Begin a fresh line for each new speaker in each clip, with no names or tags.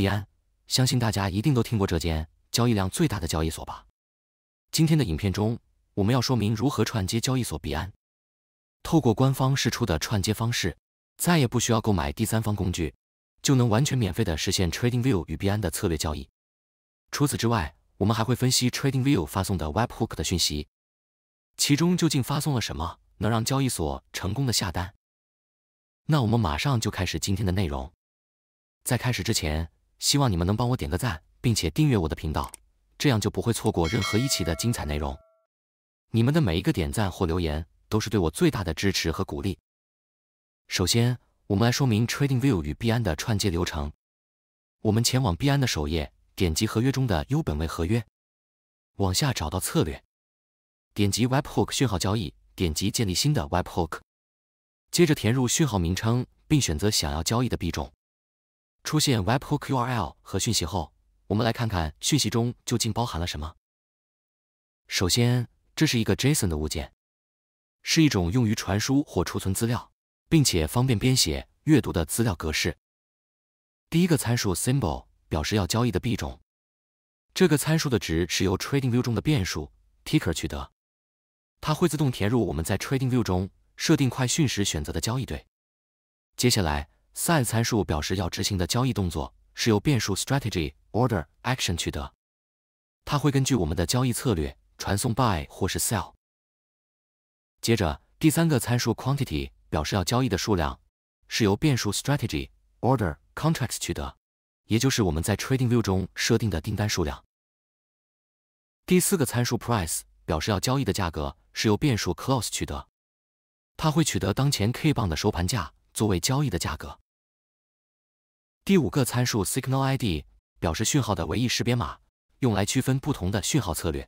币安，相信大家一定都听过这间交易量最大的交易所吧？今天的影片中，我们要说明如何串接交易所币安，透过官方释出的串接方式，再也不需要购买第三方工具，就能完全免费的实现 TradingView 与币安的策略交易。除此之外，我们还会分析 TradingView 发送的 Webhook 的讯息，其中究竟发送了什么，能让交易所成功的下单？那我们马上就开始今天的内容，在开始之前。希望你们能帮我点个赞，并且订阅我的频道，这样就不会错过任何一期的精彩内容。你们的每一个点赞或留言都是对我最大的支持和鼓励。首先，我们来说明 TradingView 与币安的串接流程。我们前往币安的首页，点击合约中的 U 本位合约，往下找到策略，点击 Webhook 讯号交易，点击建立新的 Webhook，接着填入讯号名称，并选择想要交易的币种。出现 Webhook URL 和讯息后，我们来看看讯息中究竟包含了什么。首先，这是一个 JSON 的物件，是一种用于传输或储存资料，并且方便编写、阅读的资料格式。第一个参数 symbol 表示要交易的币种，这个参数的值是由 Trading View 中的变数 ticker 取得，它会自动填入我们在 Trading View 中设定快讯时选择的交易对。接下来。size 参数表示要执行的交易动作是由变数 strategy order action 取得，它会根据我们的交易策略传送 buy 或是 sell。接着第三个参数 quantity 表示要交易的数量是由变数 strategy order contracts 取得，也就是我们在 trading view 中设定的订单数量。第四个参数 price 表示要交易的价格是由变数 close 取得，它会取得当前 K 棒的收盘价作为交易的价格。第五个参数 signal_id 表示讯号的唯一识别码，用来区分不同的讯号策略。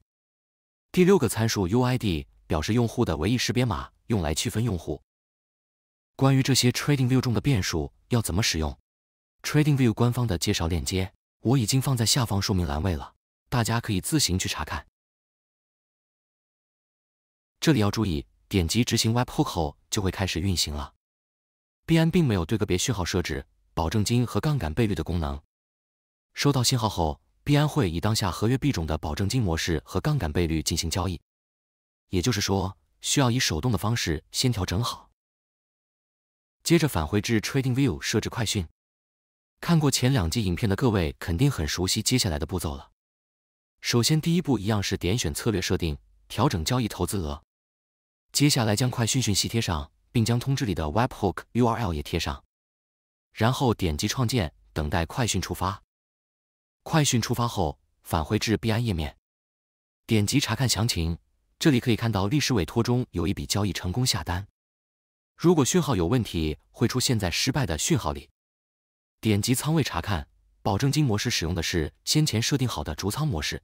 第六个参数 uid 表示用户的唯一识别码，用来区分用户。关于这些 trading view 中的变数要怎么使用，trading view 官方的介绍链接我已经放在下方说明栏位了，大家可以自行去查看。这里要注意，点击执行 webhook 后就会开始运行了。币安并没有对个别讯号设置。保证金和杠杆倍率的功能。收到信号后，币安会以当下合约币种的保证金模式和杠杆倍率进行交易，也就是说，需要以手动的方式先调整好。接着返回至 Trading View 设置快讯。看过前两季影片的各位肯定很熟悉接下来的步骤了。首先，第一步一样是点选策略设定，调整交易投资额。接下来将快讯讯息贴上，并将通知里的 Webhook URL 也贴上。然后点击创建，等待快讯触发。快讯触发后，返回至币安页面，点击查看详情。这里可以看到历史委托中有一笔交易成功下单。如果讯号有问题，会出现在失败的讯号里。点击仓位查看，保证金模式使用的是先前设定好的逐仓模式，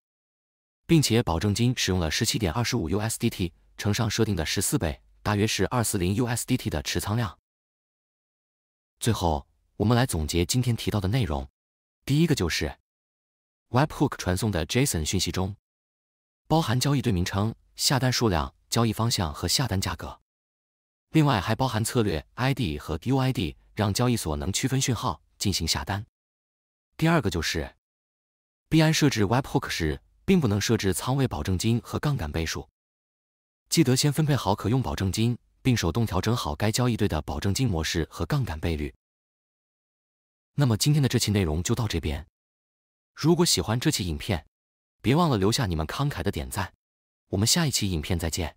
并且保证金使用了十七点二十五 USDT 乘上设定的十四倍，大约是二四零 USDT 的持仓量。最后。我们来总结今天提到的内容。第一个就是 Webhook 传送的 JSON 讯息中，包含交易对名称、下单数量、交易方向和下单价格，另外还包含策略 ID 和 UID，让交易所能区分讯号进行下单。第二个就是，币安设置 Webhook 时，并不能设置仓位保证金和杠杆倍数，记得先分配好可用保证金，并手动调整好该交易对的保证金模式和杠杆倍率。那么今天的这期内容就到这边。如果喜欢这期影片，别忘了留下你们慷慨的点赞。我们下一期影片再见。